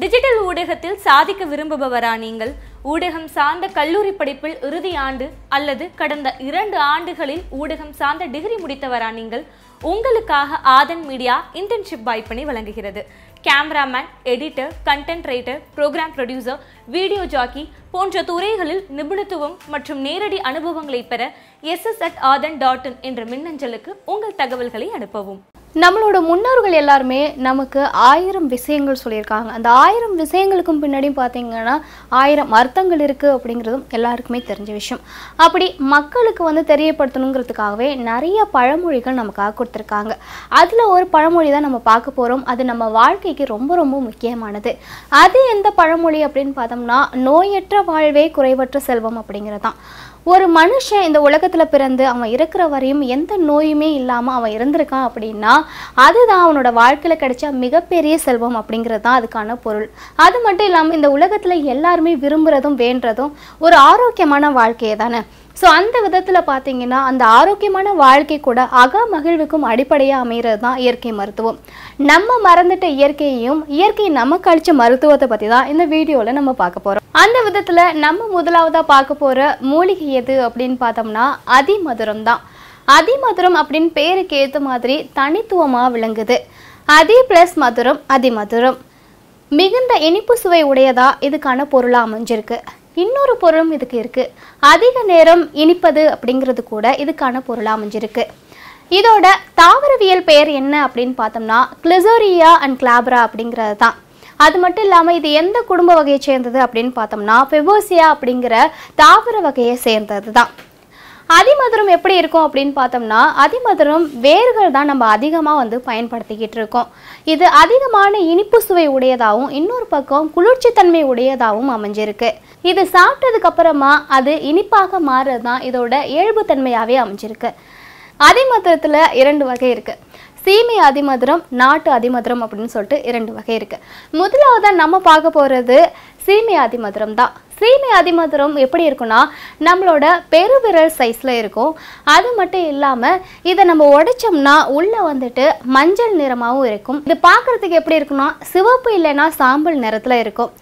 digital ஊடகத்தில் சாதிக்க விரும்புபவரா நீங்கள் ஊடகம் சார்ந்த கல்லூரி படிப்பில் இறுதி ஆண்டு அல்லது கடந்த இரண்டு ஆண்டுகளில் ஊடகம் சார்ந்த டிகிரி முடித்தவரா நீங்கள் உங்களுக்காக ஆதன் மீடியா இன்டர்ன்ஷிப் வாய்ப்பினை வழங்குகிறது cameraman editor content writer programme producer video jockey போன்ற துறைகளில் நிபுணத்துவம் மற்றும் நேரடி அனுபவங்களை பெற SS at Aadhan dot in என்ற மின்னஞ்சலுக்கு உங்கள் தகவல்களை அனுப்பவும் நம்மளோட முன்னோர்கள் எல்லாருமே நமக்கு ஆயிரம் விஷயங்கள் சொல்லியிருக்காங்க அந்த ஆயிரம் விஷயங்களுக்கும் பின்னாடியும் பார்த்தீங்கன்னா ஆயிரம் அர்த்தங்கள் இருக்குது அப்படிங்கிறதும் எல்லாருக்குமே தெரிஞ்ச விஷயம் அப்படி மக்களுக்கு வந்து தெரியப்படுத்தணுங்கிறதுக்காகவே நிறைய பழமொழிகள் நமக்காக கொடுத்துருக்காங்க அதில் ஒரு பழமொழி தான் நம்ம பார்க்க போகிறோம் அது நம்ம வாழ்க்கைக்கு ரொம்ப ரொம்ப முக்கியமானது அது எந்த பழமொழி அப்படின்னு பார்த்தோம்னா நோயற்ற வாழ்வே குறைவற்ற செல்வம் அப்படிங்கிறது தான் ஒரு மனுஷன் இந்த உலகத்தில் பிறந்து அவன் இருக்கிற வரையும் எந்த நோயுமே இல்லாமல் அவன் இருந்திருக்கான் அப்படின்னா அதுதான் அவனோட வாழ்க்கையில் கிடைச்ச மிகப்பெரிய செல்வம் அப்படிங்கிறது தான் அதுக்கான பொருள் அது மட்டும் இல்லாமல் இந்த உலகத்தில் எல்லாருமே விரும்புகிறதும் வேண்டதும் ஒரு ஆரோக்கியமான வாழ்க்கையை தானே ஸோ அந்த விதத்தில் பார்த்தீங்கன்னா அந்த ஆரோக்கியமான வாழ்க்கை கூட அக மகிழ்வுக்கும் அடிப்படையாக அமைகிறது தான் இயற்கை மருத்துவம் நம்ம மறந்துட்ட இயற்கையையும் இயற்கை நமக்கு அளித்த மருத்துவத்தை பற்றி தான் இந்த வீடியோவில் நம்ம பார்க்க போகிறோம் அந்த விதத்தில் நம்ம முதலாவதாக பார்க்க போகிற மூலிகை எது அப்படின்னு பார்த்தோம்னா அதிமதுரம் தான் அதிமதுரம் அப்படின்னு பேருக்கு ஏற்ற மாதிரி தனித்துவமாக விளங்குது அதி ப்ளஸ் மதுரம் அதிமதுரம் மிகுந்த இனிப்பு சுவை உடையதா இதுக்கான பொருளாக அமைஞ்சிருக்கு இன்னொரு பொருளும் இதுக்கு இருக்குது அதிக நேரம் இனிப்பது அப்படிங்கிறது கூட இதுக்கான பொருளாக அமைஞ்சிருக்கு இதோட தாவரவியல் பெயர் என்ன அப்படின்னு பார்த்தோம்னா கிளிசோரியா அண்ட் கிளாப்ரா அப்படிங்கிறது தான் அது மட்டும் இல்லாமல் இது எந்த குடும்ப வகையை சேர்ந்தது அப்படின்னு பார்த்தோம்னா பெவோசியா அப்படிங்கிற தாவர வகையை சேர்ந்தது தான் அதிமதுரம் எப்படி இருக்கும் அப்படின்னு பார்த்தோம்னா அதிமதுரம் வேர்கள் தான் நம்ம அதிகமாக வந்து பயன்படுத்திக்கிட்டு இருக்கோம் இது அதிகமான இனிப்பு சுவை உடையதாகவும் இன்னொரு பக்கம் குளிர்ச்சித்தன்மை உடையதாகவும் அமைஞ்சிருக்கு இது சாப்பிட்டதுக்கு அப்புறமா அது இனிப்பாக மாறுறது தான் இதோட இயல்புத்தன்மையாகவே அமைஞ்சிருக்கு அதிமதுரத்தில் இரண்டு வகை இருக்குது சீமை அதிமதுரம் நாட்டு அதிமதுரம் அப்படின்னு சொல்லிட்டு இரண்டு வகை இருக்குது முதலாவதாக நம்ம பார்க்க போகிறது சீமை அதிமதுரம் தான் சீமை அதிமதுரம் எப்படி இருக்குன்னா நம்மளோட பெருவிரல் சைஸில் இருக்கும் அது மட்டும் இல்லாமல் இதை நம்ம உடைச்சோம்னா உள்ளே வந்துட்டு மஞ்சள் நிறமாகவும் இருக்கும் இது பார்க்குறதுக்கு எப்படி இருக்குன்னா சிவப்பு இல்லைன்னா சாம்பல் நிறத்தில் இருக்கும்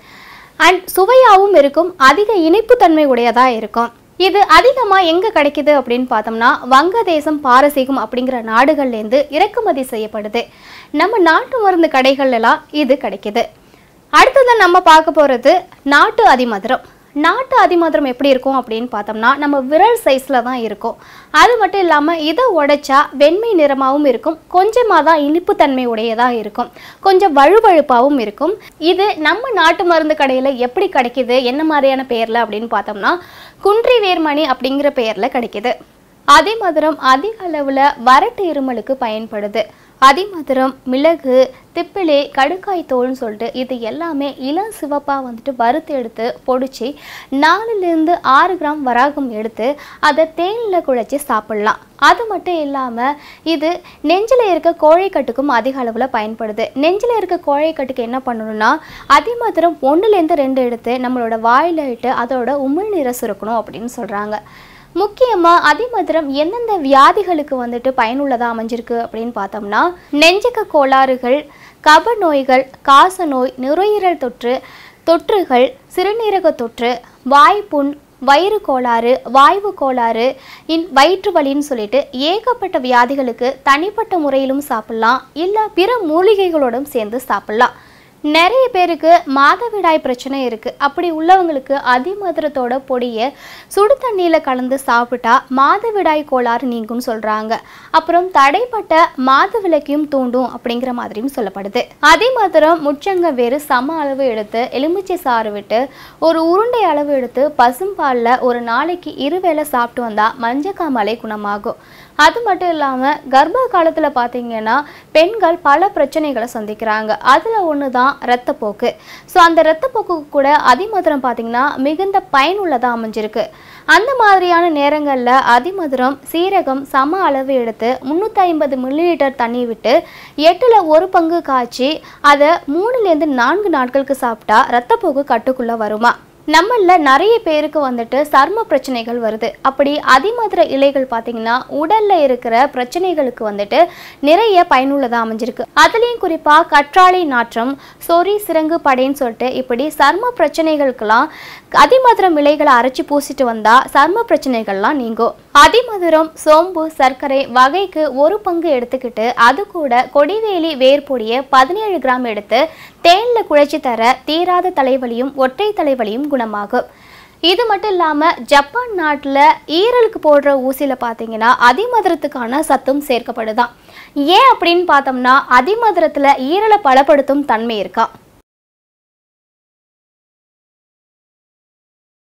அண்ட் சுவையாகவும் இருக்கும் அதிக இனிப்பு தன்மை உடையதாக இருக்கும் இது அதிகமாக எங்கே கிடைக்குது அப்படின்னு பார்த்தோம்னா வங்கதேசம் பாரசீகம் அப்படிங்கிற நாடுகள்லேருந்து இறக்குமதி செய்யப்படுது நம்ம நாட்டு மருந்து கடைகள்லாம் இது கிடைக்குது அடுத்ததான் நம்ம பார்க்க போகிறது நாட்டு அதிமதுரம் நாட்டு அதிமதுரம் எப்படி இருக்கும் அப்படின்னு பார்த்தோம்னா நம்ம விரல் சைஸில் தான் இருக்கும் அது மட்டும் இல்லாமல் இதை உடைச்சா வெண்மை நிறமாகவும் இருக்கும் கொஞ்சமாக தான் இனிப்புத்தன்மை உடையதாக இருக்கும் கொஞ்சம் வழுவழுப்பாகவும் இருக்கும் இது நம்ம நாட்டு மருந்து கடையில் எப்படி கிடைக்கிது என்ன மாதிரியான பெயரில் அப்படின்னு பார்த்தோம்னா குன்றி வேர்மணி அப்படிங்கிற பெயரில் கிடைக்கிது அதிமதுரம் அதிக அளவில் வரட்டு இருமலுக்கு பயன்படுது அதிமதுரம் மிளகு திப்பிலி கடுக்காய் தோல்னு சொல்லிட்டு இது எல்லாமே இளம் சிவப்பாக வந்துட்டு வறுத்து எடுத்து பொடிச்சு நாலுலேருந்து ஆறு கிராம் வராகம் எடுத்து அதை தேனில் குழைச்சி சாப்பிட்லாம் அது மட்டும் இல்லாமல் இது நெஞ்சில் இருக்க கோழைக்கட்டுக்கும் அதிக அளவில் பயன்படுது நெஞ்சில் இருக்க கோழைக்கட்டுக்கு என்ன பண்ணணும்னா அதிமதுரம் ஒன்றுலேருந்து ரெண்டு எடுத்து நம்மளோட வாயிலிட்டு அதோட உமிழ்நீரை சுருக்கணும் அப்படின்னு சொல்கிறாங்க முக்கியமாக அதிமதுரம் எந்தெந்த வியாதிகளுக்கு வந்துட்டு பயனுள்ளதாக அமைஞ்சிருக்கு அப்படின்னு பார்த்தோம்னா நெஞ்சக கோளாறுகள் கப நோய்கள் காச நோய் நுரையீரல் தொற்று தொற்றுகள் சிறுநீரக தொற்று வாய்ப்புண் வயிறு கோளாறு வாய்வு கோளாறு இன் வயிற்று வலின்னு சொல்லிட்டு ஏகப்பட்ட வியாதிகளுக்கு தனிப்பட்ட முறையிலும் சாப்பிட்லாம் இல்லை பிற மூலிகைகளோடும் சேர்ந்து சாப்பிட்லாம் நிறைய பேருக்கு மாதவிடாய் பிரச்சனை இருக்குது அப்படி உள்ளவங்களுக்கு அதிமதுரத்தோட பொடியை சுடு தண்ணியில் கலந்து சாப்பிட்டா மாதவிடாய் கோளாறு நீங்கும் சொல்கிறாங்க அப்புறம் தடைப்பட்ட மாத விளக்கையும் தூண்டும் அப்படிங்கிற மாதிரியும் சொல்லப்படுது அதிமதுரம் முச்சங்க வேறு சம அளவு எடுத்து எலுமிச்சை சாறு விட்டு ஒரு உருண்டை அளவு எடுத்து பசும்பாலில் ஒரு நாளைக்கு இருவேளை சாப்பிட்டு வந்தால் மஞ்சக்காமலை குணமாகும் அது மட்டும் இல்லாமல் கர்ப்ப காலத்தில் பார்த்தீங்கன்னா பெண்கள் பல பிரச்சனைகளை சந்திக்கிறாங்க அதில் ஒன்று தான் இரத்தப்போக்கு ஸோ அந்த இரத்தப்போக்கு கூட அதிமதுரம் பார்த்தீங்கன்னா மிகுந்த பயனுள்ளதாக அமைஞ்சிருக்கு அந்த மாதிரியான நேரங்களில் அதிமதுரம் சீரகம் சம அளவு எடுத்து முந்நூற்றி ஐம்பது மில்லி லிட்டர் தண்ணி விட்டு எட்டில் ஒரு பங்கு காய்ச்சி அதை மூணுலேருந்து நான்கு நாட்களுக்கு சாப்பிட்டா இரத்தப்போக்கு கட்டுக்குள்ளே வருமா நம்மள நிறைய பேருக்கு வந்துட்டு சர்ம பிரச்சனைகள் வருது அப்படி அதிமதுர இலைகள் பார்த்தீங்கன்னா உடல்ல இருக்கிற பிரச்சனைகளுக்கு வந்துட்டு நிறைய பயனுள்ளதாக அமைஞ்சிருக்கு அதுலேயும் குறிப்பாக கற்றாழை நாற்றம் சொறி சிறங்கு படைன்னு சொல்லிட்டு இப்படி சர்ம பிரச்சனைகளுக்கெல்லாம் அதிமதுரம் இலைகளை அரைச்சி பூசிட்டு வந்தால் சர்ம பிரச்சனைகள்லாம் நீங்கும் அதிமதுரம் சோம்பு சர்க்கரை வகைக்கு ஒரு பங்கு எடுத்துக்கிட்டு அது கூட கொடிவேலி வேர்பொடியை பதினேழு கிராம் எடுத்து தேனில் குழைச்சி தர தீராத தலைவலியும் ஒற்றை தலைவலியும் குணமாகும் இது மட்டும் இல்லாமல் ஜப்பான் நாட்டில் ஈரலுக்கு போடுற ஊசியில் பார்த்தீங்கன்னா அதிமதுரத்துக்கான சத்தும் சேர்க்கப்படுதான் ஏன் அப்படின்னு பார்த்தோம்னா அதிமதுரத்தில் ஈரலை பலப்படுத்தும் தன்மை இருக்கா